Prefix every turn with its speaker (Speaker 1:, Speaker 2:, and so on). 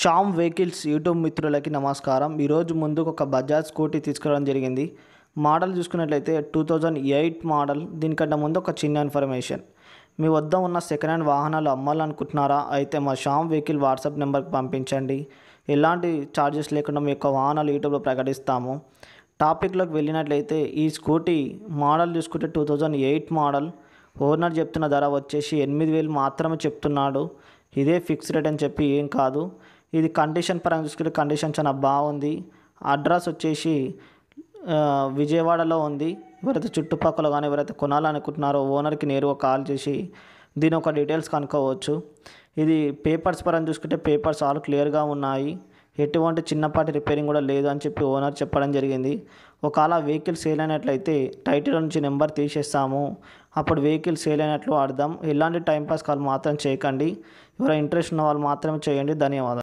Speaker 1: Sam vehicles YouTube మిత్రులకి నమస్కారం ఈరోజు ముందుకు ఒక బజాజ్ స్కూటీ తీసుకురావడం జరిగింది మోడల్ చూసుకున్నట్లయితే టూ థౌజండ్ ఎయిట్ మోడల్ దీనికంటే ముందు ఒక చిన్న ఇన్ఫర్మేషన్ మీ వద్ద ఉన్న సెకండ్ హ్యాండ్ వాహనాలు అమ్మాలనుకుంటున్నారా అయితే మా షామ్ వెహికల్ వాట్సాప్ నెంబర్కి పంపించండి ఎలాంటి ఛార్జెస్ లేకుండా మీ యొక్క వాహనాలు యూట్యూబ్లో ప్రకటిస్తాము టాపిక్లోకి వెళ్ళినట్లయితే ఈ స్కూటీ మోడల్ చూసుకుంటే two thousand eight model owner చెప్తున్న ధర వచ్చేసి ఎనిమిది వేలు మాత్రమే చెప్తున్నాడు ఇదే ఫిక్స్ రేట్ అని చెప్పి ఏం కాదు ఇది కండిషన్ పరంగా చూసుకుంటే కండిషన్ చాలా బాగుంది అడ్రస్ వచ్చేసి విజయవాడలో ఉంది ఎవరైతే చుట్టుపక్కల కానీ ఎవరైతే కొనాలనుకుంటున్నారో ఓనర్కి నేరుగా కాల్ చేసి దీని ఒక డీటెయిల్స్ కనుక్కోవచ్చు ఇది పేపర్స్ పరంగా చూసుకుంటే పేపర్స్ ఆల్ క్లియర్గా ఉన్నాయి ఎటువంటి చిన్నపాటి రిపేరింగ్ కూడా లేదు అని చెప్పి ఓనర్ చెప్పడం జరిగింది ఒకవేళ వెహికల్ సేల్ అయినట్లయితే టైటిల్ నుంచి నెంబర్ తీసేస్తాము అప్పుడు వెహికల్ సేల్ అయినట్లు అర్థం ఎలాంటి టైంపాస్ కాల్ మాత్రం చేయకండి ఎవరైనా ఇంట్రెస్ట్ ఉన్న వాళ్ళు మాత్రమే చేయండి ధన్యవాదాలు